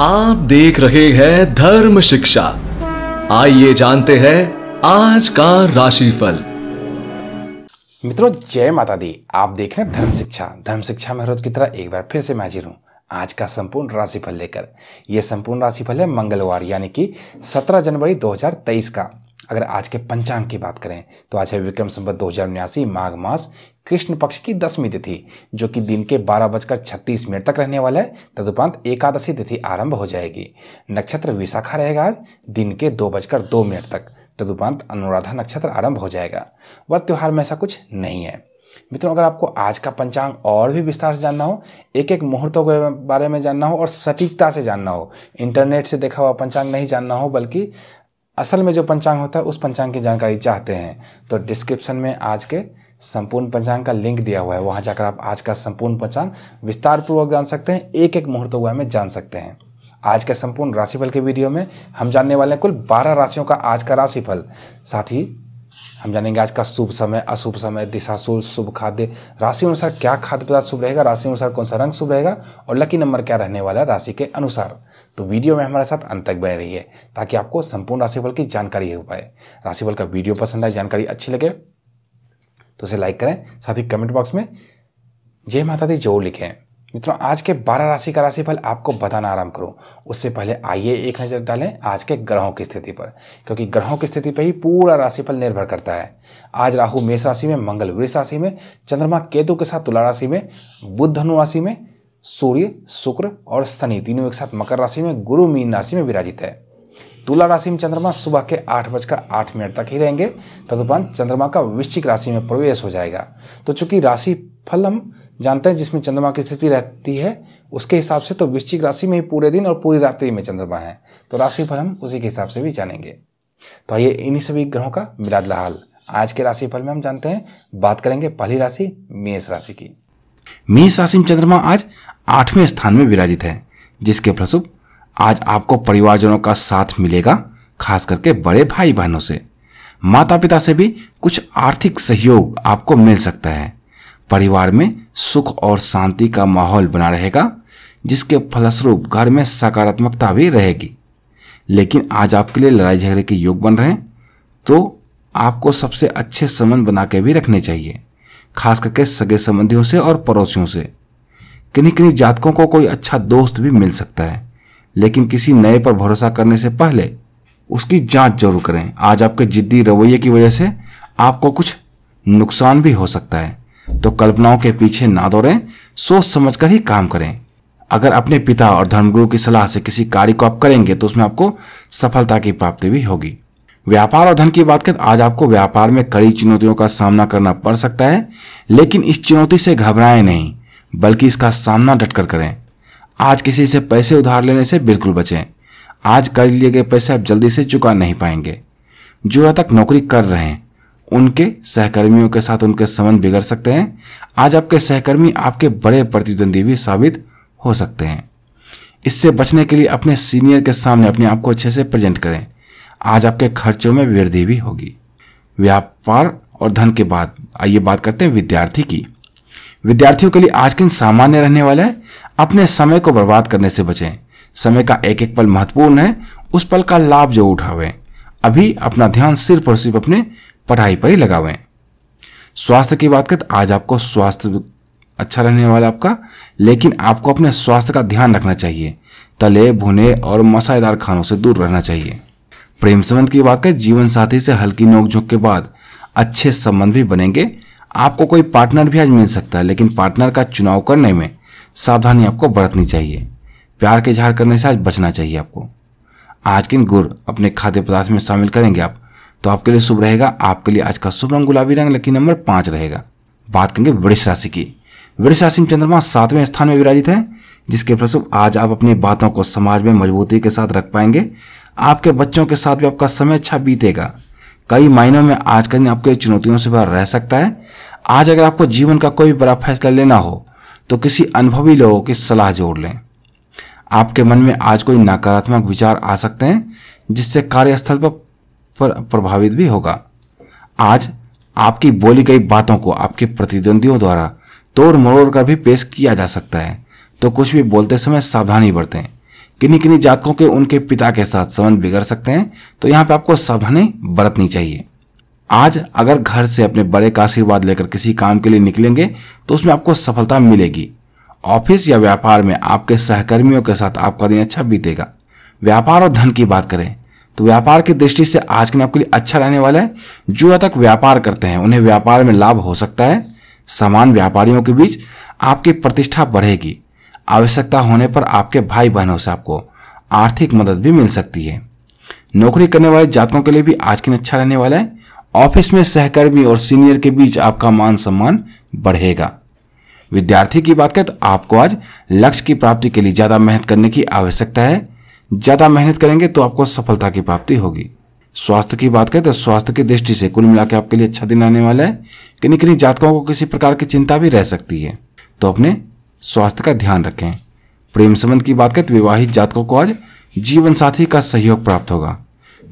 आप देख रहे हैं धर्म शिक्षा आइए जानते हैं आज का राशिफल मित्रों जय माता दी आप देख रहे हैं धर्म शिक्षा धर्म शिक्षा में रोज की तरह एक बार फिर से मैं हाजिर हूँ आज का संपूर्ण राशिफल लेकर यह संपूर्ण राशिफल है मंगलवार यानी कि 17 जनवरी 2023 का अगर आज के पंचांग की बात करें तो आज है विक्रम संबत दो माघ मास कृष्ण पक्ष की दसवीं तिथि जो कि दिन के बारह बजकर छत्तीस मिनट तक रहने वाला है तदुपरांत एकादशी तिथि आरंभ हो जाएगी नक्षत्र विशाखा रहेगा आज दिन के दो बजकर दो मिनट तक तदुपरांत अनुराधा नक्षत्र आरंभ हो जाएगा वह त्यौहार में ऐसा कुछ नहीं है मित्रों अगर आपको आज का पंचांग और भी विस्तार से जानना हो एक एक मुहूर्तों के बारे में जानना हो और सटीकता से जानना हो इंटरनेट से देखा हुआ पंचांग नहीं जानना हो बल्कि असल में जो पंचांग होता है उस पंचांग की जानकारी चाहते हैं तो डिस्क्रिप्शन में आज के संपूर्ण पंचांग का लिंक दिया हुआ है वहां जाकर आप आज का संपूर्ण पंचांग विस्तारपूर्वक जान सकते हैं एक एक मुहूर्त हुआ में जान सकते हैं आज के संपूर्ण राशिफल के वीडियो में हम जानने वाले हैं कुल बारह राशियों का आज का राशिफल साथ ही हम जानेंगे आज का शुभ समय अशुभ समय दिशा शुल शुभ खाद्य राशि अनुसार क्या खाद्य पदार्थ शुभ रहेगा राशि अनुसार कौन सा रंग शुभ रहेगा और लकी नंबर क्या रहने वाला है राशि के अनुसार तो वीडियो में हमारे साथ अंत तक बने रहिए ताकि आपको संपूर्ण राशिफल की जानकारी हो पाए राशिफल का वीडियो पसंद आए जानकारी अच्छी लगे तो उसे लाइक करें साथ ही कमेंट बॉक्स में जय माता दी जरूर लिखें मित्रों आज के 12 राशि का राशिफल आपको बताना आराम करूं उससे पहले आइए एक नज़र डालें आज के ग्रहों की स्थिति पर क्योंकि ग्रहों की स्थिति पर ही पूरा राशिफल निर्भर करता है आज राहु मेष राशि में मंगल वृष राशि में चंद्रमा केतु के साथ तुला राशि में बुद्ध धनु राशि में सूर्य शुक्र और शनि तीनों एक साथ मकर राशि में गुरु मीन राशि में विराजित है तुला राशि में चंद्रमा सुबह के आठ बजकर आठ मिनट तक ही रहेंगे तदुपरांत चंद्रमा का वृश्चिक राशि में प्रवेश हो जाएगा तो चूंकि राशि फल हम जानते हैं जिसमें चंद्रमा की स्थिति रहती है उसके हिसाब से तो वृश्चिक राशि में ही पूरे दिन और पूरी रात्रि में चंद्रमा है तो राशि फल हम उसी के हिसाब से भी जानेंगे तो आइए इन्हीं सभी ग्रहों का मिलादला हाल आज के राशि फल में हम जानते हैं बात करेंगे पहली राशि मेष राशि की मेष राशि में चंद्रमा आज आठवें स्थान में विराजित है जिसके फलस्वरूप आज आपको परिवारजनों का साथ मिलेगा खास करके बड़े भाई बहनों से माता पिता से भी कुछ आर्थिक सहयोग आपको मिल सकता है परिवार में सुख और शांति का माहौल बना रहेगा जिसके फलस्वरूप घर में सकारात्मकता भी रहेगी लेकिन आज आपके लिए लड़ाई झगड़े के योग बन रहे हैं तो आपको सबसे अच्छे संबंध बना के भी रखने चाहिए खास करके सगे संबंधियों से और पड़ोसियों से किन्हीं किन्हीं जातकों को कोई अच्छा दोस्त भी मिल सकता है लेकिन किसी नए पर भरोसा करने से पहले उसकी जांच जरूर करें आज आपके जिद्दी रवैये की वजह से आपको कुछ नुकसान भी हो सकता है तो कल्पनाओं के पीछे ना दौड़ें सोच समझकर ही काम करें अगर अपने पिता और धर्मगुरु की सलाह से किसी कार्य को आप करेंगे तो उसमें आपको सफलता की प्राप्ति भी होगी व्यापार और धन की बात करें आज आपको व्यापार में कड़ी चुनौतियों का सामना करना पड़ सकता है लेकिन इस चुनौती से घबराएं नहीं बल्कि इसका सामना डटकर करें आज किसी से पैसे उधार लेने से बिल्कुल बचें आज कर्ज लिए गए पैसे आप जल्दी से चुका नहीं पाएंगे जो अब तक नौकरी कर रहे हैं उनके सहकर्मियों के साथ उनके संबंध बिगड़ सकते हैं आज आपके सहकर्मी आपके बड़े प्रतिद्वंदी भी साबित हो सकते हैं इससे बचने के लिए अपने सीनियर के सामने अपने आप को अच्छे से प्रेजेंट करें आज आपके खर्चों में वृद्धि भी होगी व्यापार और धन के बाद आइए बात करते हैं विद्यार्थी की विद्यार्थियों के लिए आज किन सामान्य रहने वाला है अपने समय को बर्बाद करने से बचें समय का एक एक पल महत्वपूर्ण है उस पल का लाभ जो उठावें अभी अपना ध्यान सिर्फ और सिर्फ अपने पढ़ाई पर ही लगावें स्वास्थ्य की बात करें तो आज आपको स्वास्थ्य अच्छा रहने वाला आपका लेकिन आपको अपने स्वास्थ्य का ध्यान रखना चाहिए तले भुने और मसालेदार खानों से दूर रहना चाहिए प्रेम संबंध की बात करें जीवन साथी से हल्की नोकझोंक के बाद अच्छे संबंध भी बनेंगे आपको कोई पार्टनर भी आज मिल सकता है लेकिन पार्टनर का चुनाव करने में सावधानी आपको बरतनी चाहिए प्यार के इजहार करने से आज बचना चाहिए आपको आज के गुड़ अपने खाद्य पदार्थ में शामिल करेंगे आप तो आपके लिए शुभ रहेगा आपके लिए आज का शुभ रंग गुलाबी रंग लकी नंबर पांच रहेगा बात करेंगे वृक्ष राशि की वृक्ष राशि में चंद्रमा सातवें स्थान में विराजित है जिसके फलस्वरूप आज आप अपनी बातों को समाज में मजबूती के साथ रख पाएंगे आपके बच्चों के साथ भी आपका समय अच्छा बीतेगा कई मायनों में आज का दिन आपके चुनौतियों से बाहर रह सकता है आज अगर आपको जीवन का कोई बड़ा फैसला लेना हो तो किसी अनुभवी लोगों की सलाह जोड़ लें आपके मन में आज कोई नकारात्मक विचार आ सकते हैं जिससे कार्यस्थल पर, प्रभावित भी होगा आज आपकी बोली गई बातों को आपके प्रतिद्वंदियों द्वारा तोड़ मरोड़ कर भी पेश किया जा सकता है तो कुछ भी बोलते समय सावधानी बरतें किन्हीं किन्हीं जातकों के उनके पिता के साथ संबंध बिगड़ सकते हैं तो यहाँ पे आपको सावधानी बरतनी चाहिए आज अगर घर से अपने बड़े का आशीर्वाद लेकर किसी काम के लिए निकलेंगे तो उसमें आपको सफलता मिलेगी ऑफिस या व्यापार में आपके सहकर्मियों के साथ आपका दिन अच्छा बीतेगा व्यापार और धन की बात करें तो व्यापार की दृष्टि से आज के दिन आपके लिए अच्छा रहने वाला है जो तक व्यापार करते हैं उन्हें व्यापार में लाभ हो सकता है समान व्यापारियों के बीच आपकी प्रतिष्ठा बढ़ेगी आवश्यकता होने पर आपके भाई बहनों से आपको आर्थिक मदद भी मिल सकती है नौकरी करने वाले जातकों के लिए भी आज के दिन अच्छा रहने वाला है ऑफिस में सहकर्मी और सीनियर के बीच आपका मान सम्मान बढ़ेगा विद्यार्थी की बात करें तो आपको आज लक्ष्य की प्राप्ति के लिए ज़्यादा मेहनत करने की आवश्यकता है ज़्यादा मेहनत करेंगे तो आपको सफलता की प्राप्ति होगी स्वास्थ्य की बात करें तो स्वास्थ्य की दृष्टि से कुल मिला आपके लिए अच्छा दिन आने वाला है किन्हीं किन्हीं जातकों को किसी प्रकार की चिंता भी रह सकती है तो अपने स्वास्थ्य का ध्यान रखें प्रेम संबंध की बात करें तो विवाहित जातकों को आज जीवन साथी का सहयोग प्राप्त होगा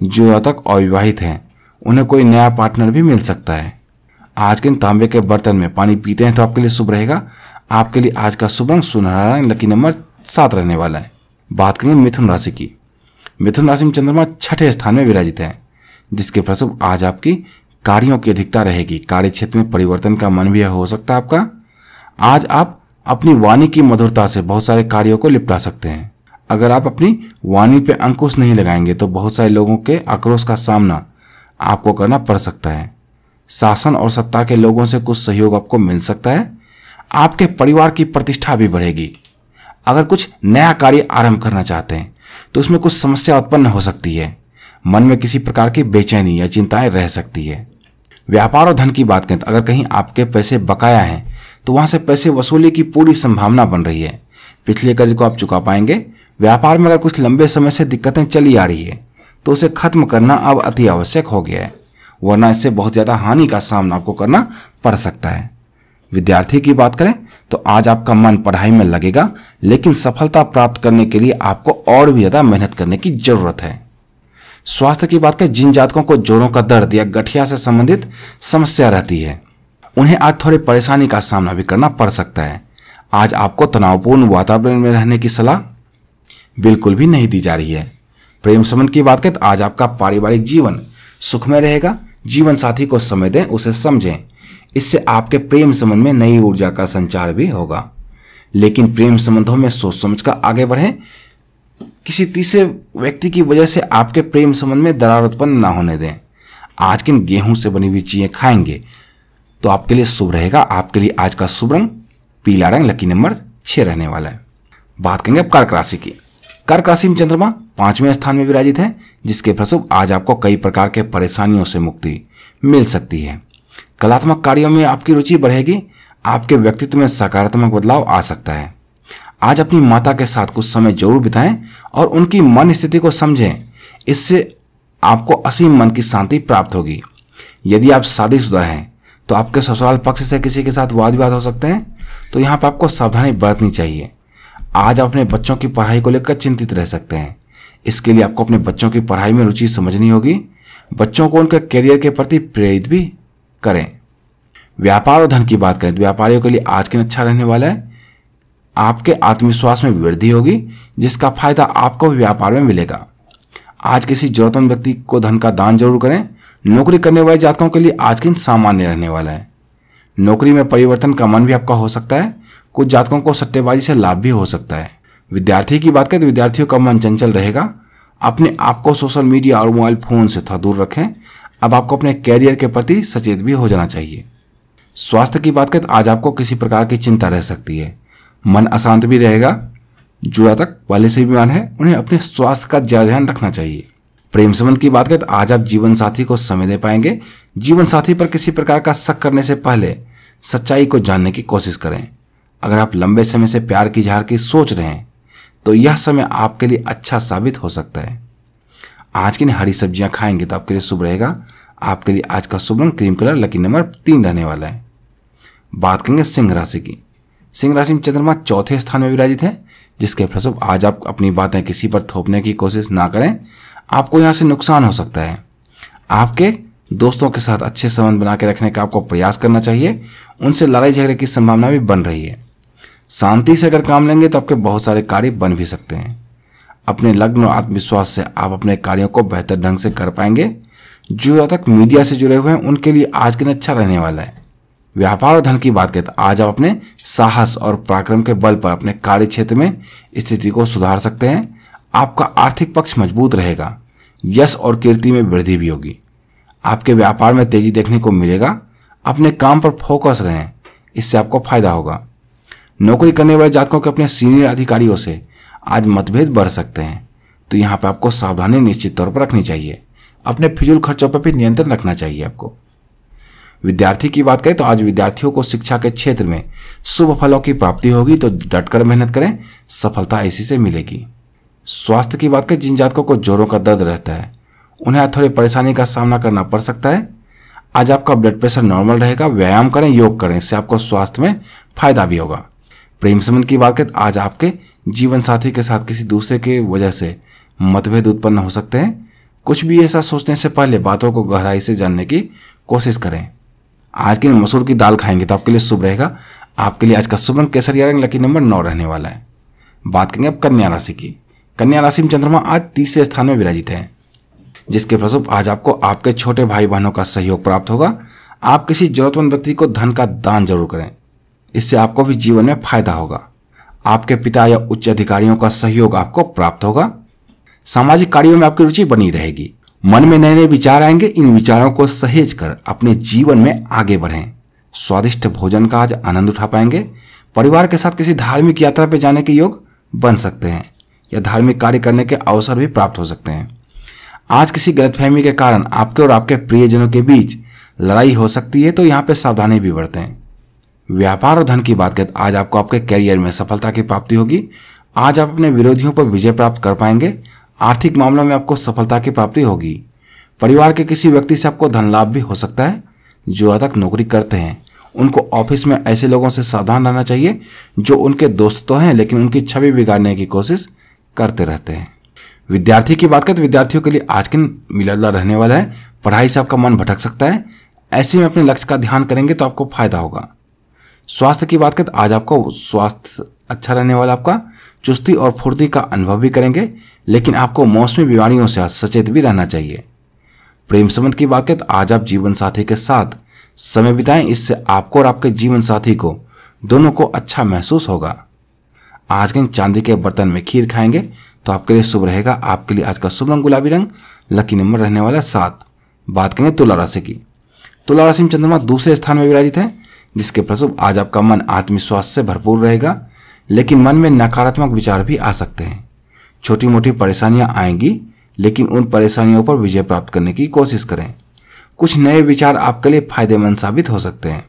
जो जातक अविवाहित हैं उन्हें कोई नया पार्टनर भी मिल सकता है आज के तांबे के बर्तन में पानी पीते हैं तो आपके लिए शुभ रहेगा आपके लिए आज का शुभ रंग सुनहरा रंग लकी नंबर सात रहने वाला है बात करेंगे मिथुन राशि की मिथुन राशि में चंद्रमा छठे स्थान में विराजित है जिसके प्रसुभ आज आपकी कार्यों की अधिकता रहेगी कार्य क्षेत्र में परिवर्तन का मन भी हो सकता है आपका आज आप अपनी वाणी की मधुरता से बहुत सारे कार्यों को निपटा सकते हैं अगर आप अपनी वाणी पे अंकुश नहीं लगाएंगे तो बहुत सारे लोगों के आक्रोश का सामना आपको करना पड़ सकता है शासन और सत्ता के लोगों से कुछ सहयोग आपको मिल सकता है आपके परिवार की प्रतिष्ठा भी बढ़ेगी अगर कुछ नया कार्य आरंभ करना चाहते हैं तो उसमें कुछ समस्या उत्पन्न हो सकती है मन में किसी प्रकार की बेचैनी या चिंताएं रह सकती है व्यापार और धन की बात करें तो अगर कहीं आपके पैसे बकाया हैं तो वहां से पैसे वसूली की पूरी संभावना बन रही है पिछले कर्ज को आप चुका पाएंगे व्यापार में अगर कुछ लंबे समय से दिक्कतें चली आ रही है तो उसे खत्म करना अब अति आवश्यक हो गया है वरना इससे बहुत ज़्यादा हानि का सामना आपको करना पड़ सकता है विद्यार्थी की बात करें तो आज आपका मन पढ़ाई में लगेगा लेकिन सफलता प्राप्त करने के लिए आपको और भी ज़्यादा मेहनत करने की जरूरत है स्वास्थ्य की बात करें जिन जातकों को जोरों का दर्द या गठिया से संबंधित समस्या रहती है उन्हें आज थोड़ी परेशानी का सामना भी करना पड़ सकता है आज आपको तनावपूर्ण वातावरण में रहने की सलाह बिल्कुल भी नहीं दी जा रही है प्रेम संबंध की बात करें तो आज आपका पारिवारिक जीवन सुखमय रहेगा जीवन साथी को समय दें उसे समझें इससे आपके प्रेम संबंध में नई ऊर्जा का संचार भी होगा लेकिन प्रेम संबंधों में सोच समझ कर आगे बढ़ें किसी तीसरे व्यक्ति की वजह से आपके प्रेम संबंध में दरार उत्पन्न ना होने दें आज किन गेहूं से बनी हुई चीजें खाएंगे तो आपके लिए शुभ रहेगा आपके लिए आज का शुभ रंग पीला रंग लकी नंबर छह रहने वाला है बात करेंगे अब कर्क राशि की कर्क राशि में चंद्रमा पांचवें स्थान में विराजित है जिसके फलस्वरूप आज आपको कई प्रकार के परेशानियों से मुक्ति मिल सकती है कलात्मक कार्यों में आपकी रुचि बढ़ेगी आपके व्यक्तित्व में सकारात्मक बदलाव आ सकता है आज अपनी माता के साथ कुछ समय जरूर बिताएं और उनकी मन स्थिति को समझें इससे आपको असीम मन की शांति प्राप्त होगी यदि आप शादीशुदा हैं तो आपके ससुराल पक्ष से किसी के साथ वाद विवाद हो सकते हैं तो यहाँ पर आपको सावधानी बरतनी चाहिए आज आप अपने बच्चों की पढ़ाई को लेकर चिंतित रह सकते हैं इसके लिए आपको अपने बच्चों की पढ़ाई में रुचि समझनी होगी बच्चों को उनके करियर के प्रति प्रेरित भी करें व्यापार और धन की बात करें तो व्यापारियों के लिए आज के दिन अच्छा रहने वाला है आपके आत्मविश्वास में वृद्धि होगी जिसका फायदा आपको व्यापार में मिलेगा आज किसी जरूरतमंद व्यक्ति को धन का दान जरूर करें नौकरी करने वाले जातकों के लिए आज के दिन सामान्य रहने वाला है नौकरी में परिवर्तन का मन भी आपका हो सकता है कुछ जातकों को सट्टेबाजी से लाभ भी हो सकता है विद्यार्थी की बात करें तो विद्यार्थियों का मन चंचल रहेगा अपने आप को सोशल मीडिया और मोबाइल फ़ोन से थोड़ा दूर रखें अब आपको अपने कैरियर के प्रति सचेत भी हो जाना चाहिए स्वास्थ्य की बात करें तो आज आपको किसी प्रकार की चिंता रह सकती है मन अशांत भी रहेगा जो जातक वाले से बीमार है उन्हें अपने स्वास्थ्य का ज्यादा ध्यान रखना चाहिए प्रेम संबंध की बात करें तो आज आप जीवन साथी को समय दे पाएंगे जीवन साथी पर किसी प्रकार का शक करने से पहले सच्चाई को जानने की कोशिश करें अगर आप लंबे समय से प्यार की झार की सोच रहे हैं तो यह समय आपके लिए अच्छा साबित हो सकता है आज की नहीं हरी सब्जियां खाएंगे तो आपके लिए शुभ रहेगा आपके लिए आज का शुभ रंग क्रीम कलर लकी नंबर तीन रहने वाला है बात करेंगे सिंह राशि की सिंह राशि में चंद्रमा चौथे स्थान में विराजित है जिसके फलस्वरूप आज आप अपनी बातें किसी पर थोपने की कोशिश ना करें आपको यहाँ से नुकसान हो सकता है आपके दोस्तों के साथ अच्छे संबंध बना के रखने का आपको प्रयास करना चाहिए उनसे लड़ाई झगड़े की संभावना भी बन रही है शांति से अगर काम लेंगे तो आपके बहुत सारे कार्य बन भी सकते हैं अपने लग्न और आत्मविश्वास से आप अपने कार्यों को बेहतर ढंग से कर पाएंगे जो तक मीडिया से जुड़े हुए हैं उनके लिए आज के दिन अच्छा रहने वाला है व्यापार और धन की बात करें तो आज आप अपने साहस और पराक्रम के बल पर अपने कार्य क्षेत्र में स्थिति को सुधार सकते हैं आपका आर्थिक पक्ष मजबूत रहेगा यश और कीर्ति में वृद्धि भी होगी आपके व्यापार में तेजी देखने को मिलेगा अपने काम पर फोकस रहें इससे आपको फायदा होगा नौकरी करने वाले जातकों के अपने सीनियर अधिकारियों से आज मतभेद बढ़ सकते हैं तो यहाँ पर आपको सावधानी निश्चित तौर पर रखनी चाहिए अपने फिजूल खर्चों पर भी नियंत्रण रखना चाहिए आपको विद्यार्थी की बात करें तो आज विद्यार्थियों को शिक्षा के क्षेत्र में शुभ फलों की प्राप्ति होगी तो डटकर मेहनत करें सफलता इसी से मिलेगी स्वास्थ्य की बात करें जिन जातकों को जोरों का दर्द रहता है उन्हें थोड़ी परेशानी का सामना करना पड़ सकता है आज आपका ब्लड प्रेशर नॉर्मल रहेगा व्यायाम करें योग करें इससे आपको स्वास्थ्य में फायदा भी होगा प्रेम संबंध की बात आज आपके जीवन साथी के साथ किसी दूसरे के वजह से मतभेद उत्पन्न हो सकते हैं कुछ भी ऐसा सोचने से पहले बातों को गहराई से जानने की कोशिश करें आज के मसूर की दाल खाएंगे तो आपके लिए शुभ रहेगा आपके लिए आज का शुभ रंग केसरिया रंग लकी नंबर नौ रहने वाला है बात करेंगे अब कन्या राशि की कन्या राशि में चंद्रमा आज तीसरे स्थान में विराजित है जिसके फलस्वरूप आज आपको आपके छोटे भाई बहनों का सहयोग प्राप्त होगा आप किसी जरूरतमंद व्यक्ति को धन का दान जरूर करें इससे आपको भी जीवन में फायदा होगा आपके पिता या उच्च अधिकारियों का सहयोग आपको प्राप्त होगा सामाजिक कार्यों में आपकी रुचि बनी रहेगी मन में नए नए विचार आएंगे इन विचारों को सहेज कर अपने जीवन में आगे बढ़ें स्वादिष्ट भोजन का आज आनंद उठा पाएंगे परिवार के साथ किसी धार्मिक यात्रा पर जाने के योग बन सकते हैं या धार्मिक कार्य करने के अवसर भी प्राप्त हो सकते हैं आज किसी गलतफहमी के कारण आपके और आपके प्रियजनों के बीच लड़ाई हो सकती है तो यहाँ पे सावधानी भी बरतें व्यापार और धन की बात करें आज आपको आपके करियर में सफलता की प्राप्ति होगी आज आप अपने विरोधियों पर विजय प्राप्त कर पाएंगे आर्थिक मामलों में आपको सफलता की प्राप्ति होगी परिवार के किसी व्यक्ति से आपको धन लाभ भी हो सकता है जो अब तक नौकरी करते हैं उनको ऑफिस में ऐसे लोगों से सावधान रहना चाहिए जो उनके दोस्त तो हैं लेकिन उनकी छवि बिगाड़ने की कोशिश करते रहते हैं विद्यार्थी की बात करें तो विद्यार्थियों के लिए आज के मिला रहने वाला है पढ़ाई से आपका मन भटक सकता है ऐसे में अपने लक्ष्य का ध्यान करेंगे तो आपको फायदा होगा स्वास्थ्य की बात करें तो आज आपका स्वास्थ्य अच्छा रहने वाला आपका चुस्ती और फुर्ती का अनुभव भी करेंगे लेकिन आपको मौसमी बीमारियों से सचेत भी रहना चाहिए प्रेम संबंध की बात करें तो आज आप जीवन साथी के साथ समय बिताएं इससे आपको और आपके जीवन साथी को दोनों को अच्छा महसूस होगा आज के चांदी के बर्तन में खीर खाएंगे तो आपके लिए शुभ रहेगा आपके लिए आज का शुभ रंग गुलाबी रंग लकी नंबर रहने वाला सात बात करेंगे तुला राशि की तुला राशि में चंद्रमा दूसरे स्थान में विराजित है जिसके प्रसुप आज आपका मन आत्मविश्वास से भरपूर रहेगा लेकिन मन में नकारात्मक विचार भी आ सकते हैं छोटी मोटी परेशानियां आएंगी लेकिन उन परेशानियों पर विजय प्राप्त करने की कोशिश करें कुछ नए विचार आपके लिए फायदेमंद साबित हो सकते हैं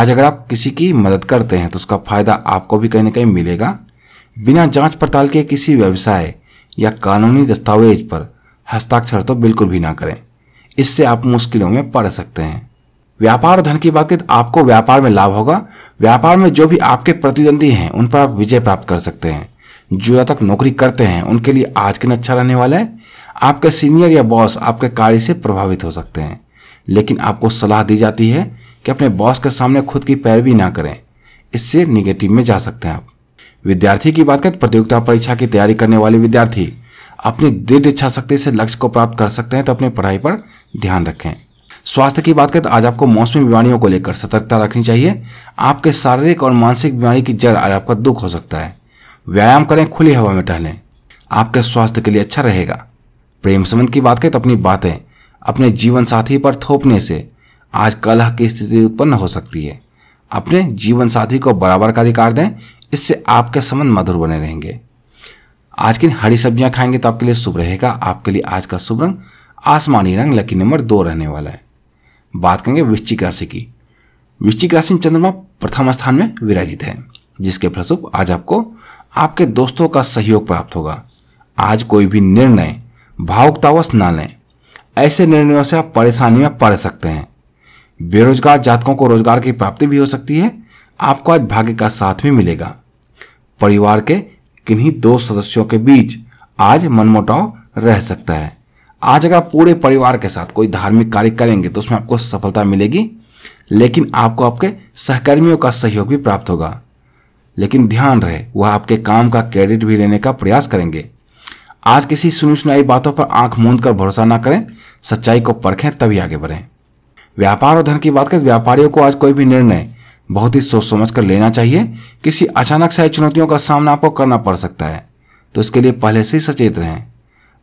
आज अगर आप किसी की मदद करते हैं तो उसका फायदा आपको भी कहीं ना कहीं मिलेगा बिना जांच पड़ताल के किसी व्यवसाय या कानूनी दस्तावेज पर हस्ताक्षर तो बिल्कुल भी ना करें इससे आप मुश्किलों में पड़ सकते हैं व्यापार और धन की बात करें तो आपको व्यापार में लाभ होगा व्यापार में जो भी आपके प्रतिद्वंदी हैं उन पर आप विजय प्राप्त कर सकते हैं जो तक नौकरी करते हैं उनके लिए आज के दिन अच्छा रहने वाला है आपके सीनियर या बॉस आपके कार्य से प्रभावित हो सकते हैं लेकिन आपको सलाह दी जाती है कि अपने बॉस के सामने खुद की पैरवी ना करें इससे निगेटिव में जा सकते हैं आप विद्यार्थी की बात करें तो प्रतियोगिता परीक्षा की तैयारी करने वाले विद्यार्थी अपनी दृढ़ इच्छा शक्ति से लक्ष्य को प्राप्त कर सकते हैं तो अपनी पढ़ाई पर ध्यान रखें स्वास्थ्य की बात करें तो आज आपको मौसमी बीमारियों को लेकर सतर्कता रखनी चाहिए आपके शारीरिक और मानसिक बीमारी की जड़ आज आपका दुख हो सकता है व्यायाम करें खुली हवा में टहलें आपके स्वास्थ्य के लिए अच्छा रहेगा प्रेम संबंध की बात करें तो अपनी बातें अपने जीवन साथी पर थोपने से आज कलह की स्थिति उत्पन्न हो सकती है अपने जीवन साथी को बराबर का अधिकार दें इससे आपके संबंध मधुर बने रहेंगे आज की हरी सब्जियां खाएंगे तो आपके लिए शुभ रहेगा आपके लिए आज का शुभ रंग आसमानी रंग लकी नंबर दो रहने वाला है बात करेंगे वृश्चिक राशि की वृश्चिक राशि में चंद्रमा प्रथम स्थान में विराजित है जिसके फलस्वरूप आज आपको आपके दोस्तों का सहयोग प्राप्त होगा आज कोई भी निर्णय भावुकतावश ना लें ऐसे निर्णयों से आप परेशानी में पड़ सकते हैं बेरोजगार जातकों को रोजगार की प्राप्ति भी हो सकती है आपको आज भाग्य का साथ भी मिलेगा परिवार के किन्हीं दो सदस्यों के बीच आज मनमुटाव रह सकता है आज अगर आप पूरे परिवार के साथ कोई धार्मिक कार्य करेंगे तो उसमें आपको सफलता मिलेगी लेकिन आपको आपके सहकर्मियों का सहयोग भी प्राप्त होगा लेकिन ध्यान रहे वह आपके काम का क्रेडिट भी लेने का प्रयास करेंगे आज किसी सुनी सुनाई बातों पर आंख मूंद कर भरोसा ना करें सच्चाई को परखें तभी आगे बढ़ें व्यापार और धन की बात करें व्यापारियों को आज कोई भी निर्णय बहुत ही सोच समझ कर लेना चाहिए किसी अचानक से चुनौतियों का सामना आपको करना पड़ सकता है तो इसके लिए पहले से ही सचेत रहें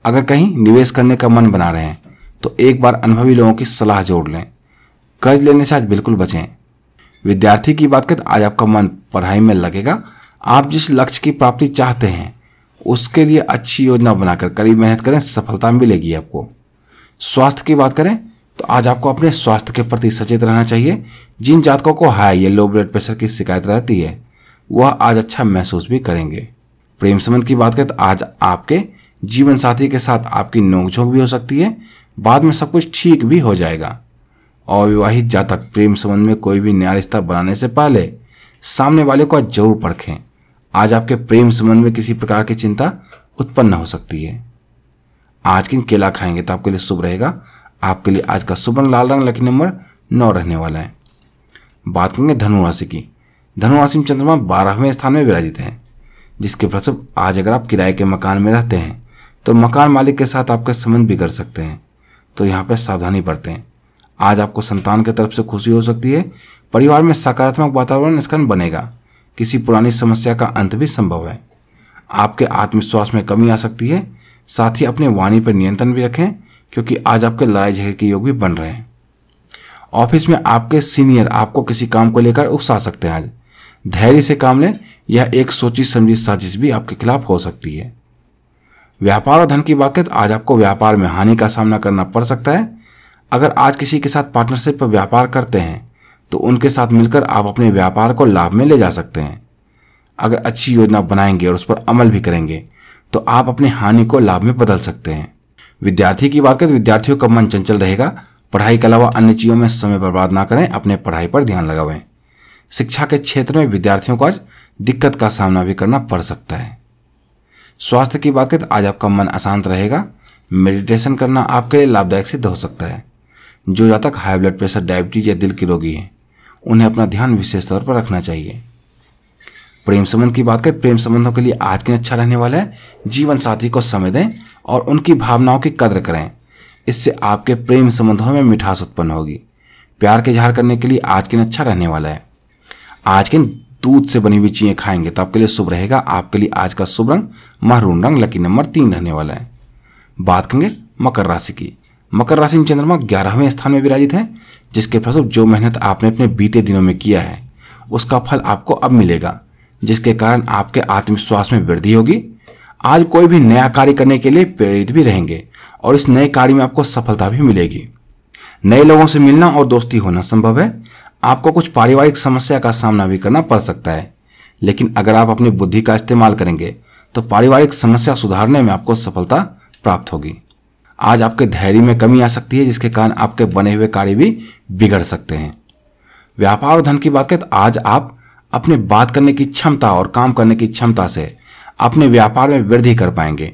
अगर कहीं निवेश करने का मन बना रहे हैं तो एक बार अनुभवी लोगों की सलाह जोड़ लें कर्ज लेने से आज बिल्कुल बचें विद्यार्थी की बात करें आज आपका मन पढ़ाई में लगेगा आप जिस लक्ष्य की प्राप्ति चाहते हैं उसके लिए अच्छी योजना बनाकर कड़ी मेहनत करें सफलता मिलेगी आपको स्वास्थ्य की बात करें तो आज आपको अपने स्वास्थ्य के प्रति सचेत रहना चाहिए जिन जातकों को हाई या लो ब्लड प्रेशर की शिकायत रहती है वह आज अच्छा महसूस भी करेंगे प्रेम संबंध की बात करें तो आज आपके जीवन साथी के साथ आपकी नोकझोंक भी हो सकती है बाद में सब कुछ ठीक भी हो जाएगा अविवाहित जातक प्रेम संबंध में कोई भी नया रिश्ता बनाने से पहले सामने वाले को जरूर परखें आज आपके प्रेम संबंध में किसी प्रकार की चिंता उत्पन्न हो सकती है आज किन केला खाएंगे तो आपके लिए शुभ रहेगा आपके लिए आज का सुवर्ण लाल रंग लकी नंबर नौ रहने वाला है बात करेंगे धनुराशि की धनुराशि में चंद्रमा बारहवें स्थान में विराजित हैं जिसके प्रसव आज अगर आप किराए के मकान में रहते हैं तो मकान मालिक के साथ आपके संबंध बिगड़ सकते हैं तो यहाँ पर सावधानी बरतें आज आपको संतान की तरफ से खुशी हो सकती है परिवार में सकारात्मक वातावरण इसका बनेगा किसी पुरानी समस्या का अंत भी संभव है आपके आत्मविश्वास में कमी आ सकती है साथ ही अपने वाणी पर नियंत्रण भी रखें क्योंकि आज आपके लड़ाई झगड़े के योग भी बन रहे हैं ऑफिस में आपके सीनियर आपको किसी काम को लेकर उकसा सकते हैं आज धैर्य से काम लें यह एक सोची समझी साजिश भी आपके खिलाफ हो सकती है व्यापार और धन की बात करें तो आज आपको व्यापार में हानि का सामना करना पड़ सकता है अगर आज किसी के साथ पार्टनरशिप पर व्यापार करते हैं तो उनके साथ मिलकर आप अपने व्यापार को लाभ में ले जा सकते हैं अगर अच्छी योजना बनाएंगे और उस पर अमल भी करेंगे तो आप अपनी हानि को लाभ में बदल सकते हैं विद्यार्थी की बात करें तो विद्यार्थियों का मन चंचल रहेगा पढ़ाई के अलावा अन्य चीज़ों में समय बर्बाद ना करें अपने पढ़ाई पर ध्यान लगावें शिक्षा के क्षेत्र में विद्यार्थियों को आज दिक्कत का सामना भी करना पड़ सकता है स्वास्थ्य की बात करें तो आज आपका मन अशांत रहेगा मेडिटेशन करना आपके लिए लाभदायक सिद्ध हो सकता है जो जहाँ तक हाई ब्लड प्रेशर डायबिटीज या दिल के रोगी हैं उन्हें अपना ध्यान विशेष तौर पर रखना चाहिए प्रेम संबंध की बात करें तो प्रेम संबंधों के लिए आज के अच्छा रहने वाला है जीवन साथी को समय दें और उनकी भावनाओं की कदर करें इससे आपके प्रेम संबंधों में मिठास उत्पन्न होगी प्यार के इजहार करने के लिए आज दिन अच्छा रहने वाला है आज के दूध से बनी हुई चीजें खाएंगे तो आपके लिए शुभ रहेगा आपके लिए आज का शुभ रंग महरून रंग लकी नंबर तीन रहने वाला है बात करेंगे मकर राशि की मकर राशि में चंद्रमा ग्यारहवें स्थान में विराजित है जिसके फलस्वरूप जो मेहनत आपने अपने बीते दिनों में किया है उसका फल आपको अब मिलेगा जिसके कारण आपके आत्मविश्वास में वृद्धि होगी आज कोई भी नया कार्य करने के लिए प्रेरित भी रहेंगे और इस नए कार्य में आपको सफलता भी मिलेगी नए लोगों से मिलना और दोस्ती होना संभव है आपको कुछ पारिवारिक समस्या का सामना भी करना पड़ सकता है लेकिन अगर आप अपनी बुद्धि का इस्तेमाल करेंगे तो पारिवारिक समस्या सुधारने में आपको सफलता प्राप्त होगी आज आपके धैर्य में कमी आ सकती है जिसके कारण आपके बने हुए कार्य भी बिगड़ सकते हैं व्यापार और धन की बात करें तो आज आप अपने बात करने की क्षमता और काम करने की क्षमता से अपने व्यापार में वृद्धि कर पाएंगे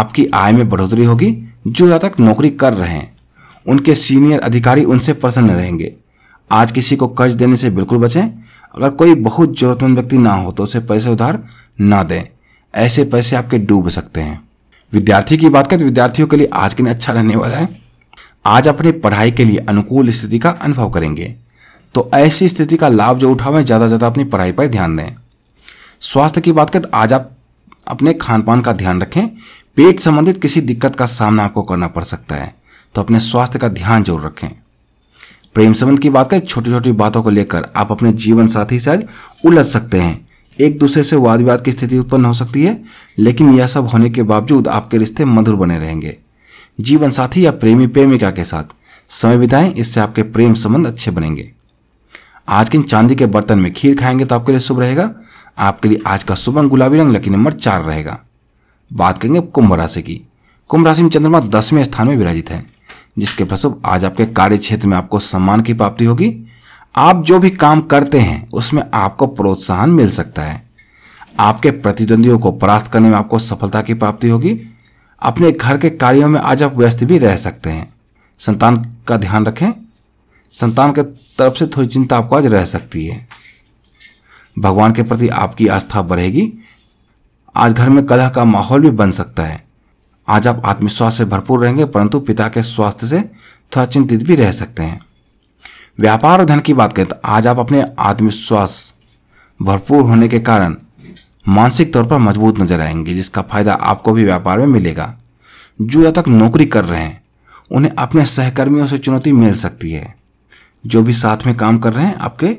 आपकी आय में बढ़ोतरी होगी जो जहाँ तक नौकरी कर रहे हैं उनके सीनियर अधिकारी उनसे प्रसन्न रहेंगे आज किसी को कर्ज देने से बिल्कुल बचें अगर कोई बहुत जरूरतमंद व्यक्ति ना हो तो उसे पैसे उधार ना दें ऐसे पैसे आपके डूब सकते हैं विद्यार्थी की बात करें तो विद्यार्थियों के लिए आज के दिन अच्छा रहने वाला है आज अपनी पढ़ाई के लिए अनुकूल स्थिति का अनुभव करेंगे तो ऐसी स्थिति का लाभ जो उठावें ज़्यादा से ज़्यादा अपनी पढ़ाई पर ध्यान दें स्वास्थ्य की बात करें तो आज आप अपने खान पान का ध्यान रखें पेट संबंधित किसी दिक्कत का सामना आपको करना पड़ सकता है तो अपने स्वास्थ्य का ध्यान जरूर रखें प्रेम संबंध की बात करें छोटी छोटी बातों को लेकर आप अपने जीवन साथी से आज उलझ सकते हैं एक दूसरे से वाद विवाद की स्थिति उत्पन्न हो सकती है लेकिन यह सब होने के बावजूद आपके रिश्ते मधुर बने रहेंगे जीवन साथी या प्रेमी प्रेमिका के साथ समय बिताएं इससे आपके प्रेम संबंध अच्छे बनेंगे आज के चांदी के बर्तन में खीर खाएंगे तो आपके लिए शुभ रहेगा आपके लिए आज का शुभ रंग गुलाबी रंग लकी नंबर चार रहेगा बात करेंगे कुंभ राशि की कुंभ राशि में चंद्रमा दसवें स्थान में विराजित है जिसके फलस्वरूप आज आपके कार्य क्षेत्र में आपको सम्मान की प्राप्ति होगी आप जो भी काम करते हैं उसमें आपको प्रोत्साहन मिल सकता है आपके प्रतिद्वंदियों को परास्त करने में आपको सफलता की प्राप्ति होगी अपने घर के कार्यों में आज आप व्यस्त भी रह सकते हैं संतान का ध्यान रखें संतान के तरफ से थोड़ी चिंता आपको आज रह सकती है भगवान के प्रति आपकी आस्था बढ़ेगी आज घर में कलह का माहौल भी बन सकता है आज आप आत्मविश्वास से भरपूर रहेंगे परंतु पिता के स्वास्थ्य से थोड़ा चिंतित भी रह सकते हैं व्यापार और धन की बात करें तो आज आप अपने आत्मविश्वास भरपूर होने के कारण मानसिक तौर पर मजबूत नजर आएंगे जिसका फायदा आपको भी व्यापार में मिलेगा जो अब तक नौकरी कर रहे हैं उन्हें अपने सहकर्मियों से चुनौती मिल सकती है जो भी साथ में काम कर रहे हैं आपके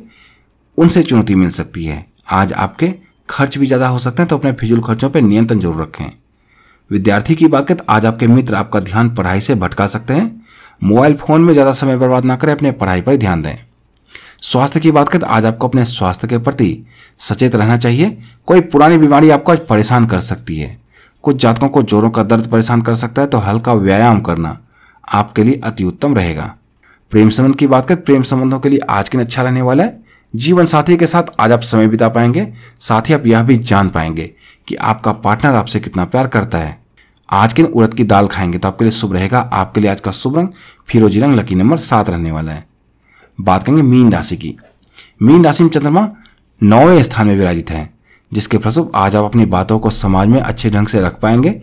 उनसे चुनौती मिल सकती है आज आपके खर्च भी ज़्यादा हो सकते हैं तो अपने फिजूल खर्चों पर नियंत्रण जरूर रखें विद्यार्थी की बात करें तो आज आपके मित्र आपका ध्यान पढ़ाई से भटका सकते हैं मोबाइल फोन में ज़्यादा समय बर्बाद ना करें अपने पढ़ाई पर ध्यान दें स्वास्थ्य की बात करें तो आज आपको अपने स्वास्थ्य के प्रति सचेत रहना चाहिए कोई पुरानी बीमारी आपको आज परेशान कर सकती है कुछ जातकों को जोरों का दर्द परेशान कर सकता है तो हल्का व्यायाम करना आपके लिए अति उत्तम रहेगा प्रेम संबंध की बात करें तो प्रेम संबंधों के लिए आज के दिन अच्छा रहने वाला है जीवन साथी के साथ आज आप समय बिता पाएंगे साथ ही आप यह भी जान पाएंगे कि आपका पार्टनर आपसे कितना प्यार करता है आज के दिन उड़द की दाल खाएंगे तो आपके लिए शुभ रहेगा आपके लिए आज का शुभ रंग फिरोजी रंग लकी नंबर सात रहने वाला है बात करेंगे मीन राशि की मीन राशि में चंद्रमा नौवें स्थान में विराजित है जिसके फलस्वरूप आज आप अपनी बातों को समाज में अच्छे ढंग से रख पाएंगे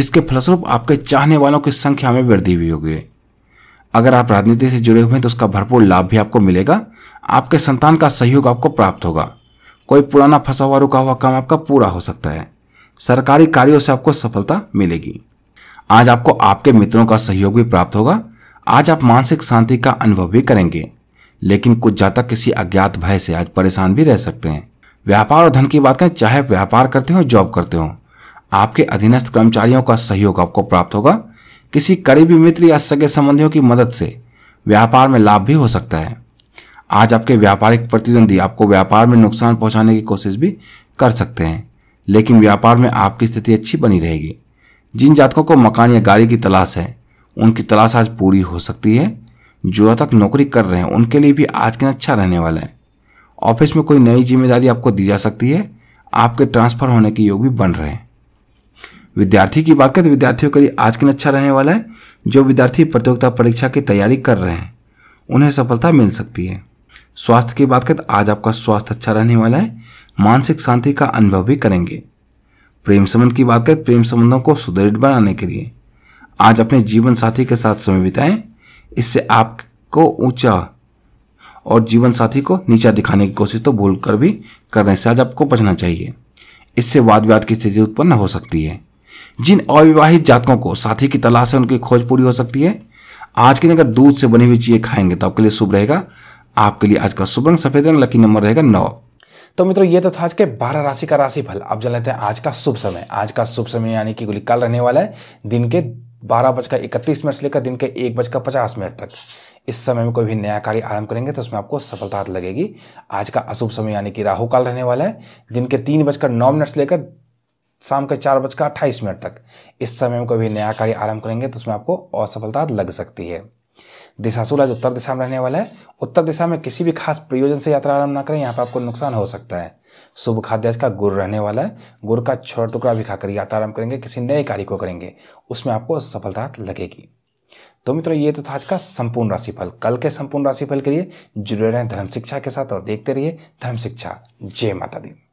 जिसके फलस्वरूप आपके चाहने वालों की संख्या में वृद्धि भी होगी अगर आप राजनीति से जुड़े हुए हैं तो उसका भरपूर लाभ भी आपको मिलेगा आपके संतान का सहयोग आपको प्राप्त होगा कोई पुराना फंसा हुआ रुका हुआ काम आपका पूरा हो सकता है सरकारी कार्यों से आपको सफलता मिलेगी आज आपको आपके मित्रों का सहयोग भी प्राप्त होगा आज आप मानसिक शांति का अनुभव भी करेंगे लेकिन कुछ जातक किसी अज्ञात भय से आज परेशान भी रह सकते हैं व्यापार और धन की बात करें चाहे व्यापार करते हो जॉब करते हो आपके अधीनस्थ कर्मचारियों का सहयोग आपको प्राप्त होगा किसी करीबी मित्र या सगे संबंधियों की मदद से व्यापार में लाभ भी हो सकता है आज आपके व्यापारिक प्रतिद्वंदी आपको व्यापार में नुकसान पहुंचाने की कोशिश भी कर सकते हैं लेकिन व्यापार में आपकी स्थिति अच्छी बनी रहेगी जिन जातकों को मकान या गाड़ी की तलाश है उनकी तलाश आज पूरी हो सकती है जो तक नौकरी कर रहे हैं उनके लिए भी आज दिन अच्छा रहने वाला है ऑफिस में कोई नई जिम्मेदारी आपको दी जा सकती है आपके ट्रांसफर होने के योग भी बन रहे हैं विद्यार्थी की बात करें तो विद्यार्थियों के लिए आज दिन अच्छा रहने वाला है जो विद्यार्थी प्रतियोगिता परीक्षा की तैयारी कर रहे हैं उन्हें सफलता मिल सकती है स्वास्थ्य की बात करें तो आज आपका स्वास्थ्य अच्छा रहने वाला है मानसिक शांति का अनुभव भी करेंगे प्रेम संबंध की बात करें प्रेम संबंधों को सुदृढ़ बनाने के लिए आज अपने जीवन साथी के साथ समय बिताएं इससे आपको ऊंचा और जीवन साथी को नीचा दिखाने की कोशिश तो भूल कर भी करने से आज आपको बचना चाहिए इससे वाद विवाद की स्थिति उत्पन्न हो सकती है जिन अविवाहित जातकों को साथी की तलाश है उनकी खोज पूरी हो सकती है आज के दिन अगर दूध से बनी हुई चीजें खाएंगे तो आपके लिए शुभ रहेगा आपके लिए आज का शुभ रंग सफेद रंग लकी नंबर रहेगा नौ तो मित्रों ये तो था आज के बारह राशि का राशिफल अब जान लेते हैं आज का शुभ समय आज का शुभ समय यानी कि गुलिकाल रहने वाला है दिन के बारह बजकर इकतीस मिनट से लेकर दिन के एक बजकर पचास मिनट तक इस समय में कोई भी नया कार्य आरंभ करेंगे तो उसमें आपको सफलता लगेगी आज का अशुभ समय यानी कि राहु काल रहने वाला है दिन के तीन बजकर नौ मिनट से लेकर शाम के चार बजकर अट्ठाईस मिनट तक इस समय में कोई भी नया कार्य आरंभ करेंगे तो उसमें आपको असफलता लग सकती है सोलह जो उत्तर दिशा में रहने वाला है उत्तर दिशा में किसी भी खास प्रयोजन से यात्रा आरंभ ना करें यहाँ पर आपको नुकसान हो सकता है शुभ खाद्याज का गुड़ रहने वाला है गुड़ का छोटा टुकड़ा भी खाकर यात्रा आरंभ करेंगे किसी नए कार्य को करेंगे उसमें आपको सफलता लगेगी तो मित्रों ये तो था आज का संपूर्ण राशिफल कल के संपूर्ण राशिफल के लिए जुड़े रहें धर्म शिक्षा के साथ और देखते रहिए धर्म शिक्षा जय माता दी